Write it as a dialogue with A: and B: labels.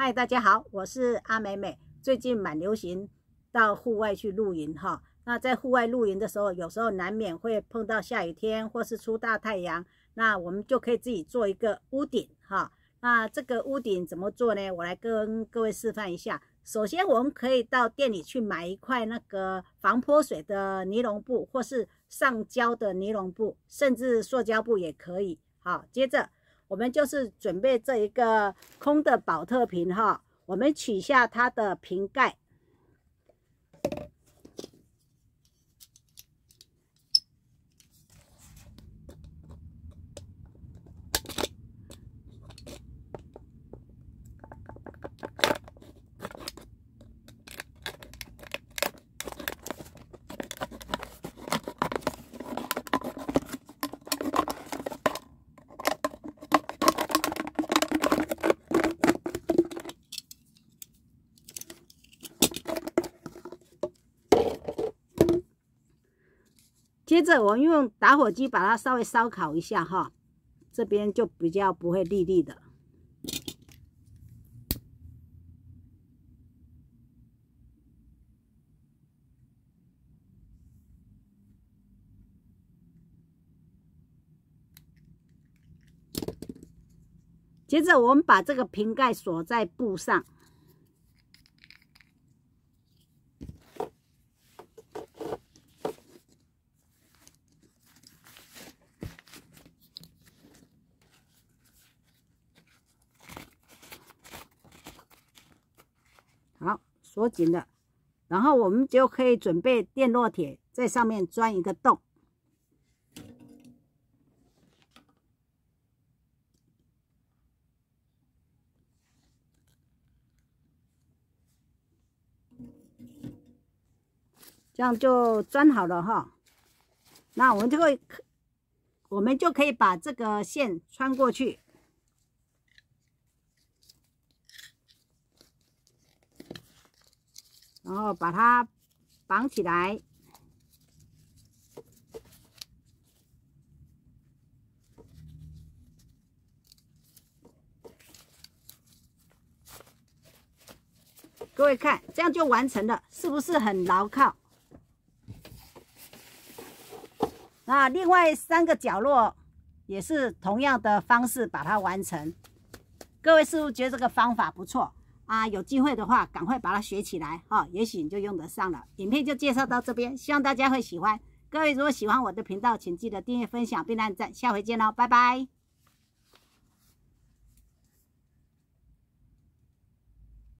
A: 嗨，大家好，我是阿美美。最近蛮流行到户外去露营哈。那在户外露营的时候，有时候难免会碰到下雨天或是出大太阳，那我们就可以自己做一个屋顶哈。那这个屋顶怎么做呢？我来跟各位示范一下。首先，我们可以到店里去买一块那个防泼水的尼龙布，或是上胶的尼龙布，甚至塑胶布也可以。好，接着。我们就是准备这一个空的宝特瓶哈，我们取下它的瓶盖。接着，我们用打火机把它稍微烧烤一下哈，这边就比较不会粒粒的。接着，我们把这个瓶盖锁在布上。锁紧的，然后我们就可以准备电烙铁，在上面钻一个洞，这样就钻好了哈。那我们就会，我们就可以把这个线穿过去。然后把它绑起来，各位看，这样就完成了，是不是很牢靠？那另外三个角落也是同样的方式把它完成，各位是不是觉得这个方法不错？啊，有机会的话，赶快把它学起来哈，也许你就用得上了。影片就介绍到这边，希望大家会喜欢。各位如果喜欢我的频道，请记得订阅、分享并按赞。下回见喽，拜拜。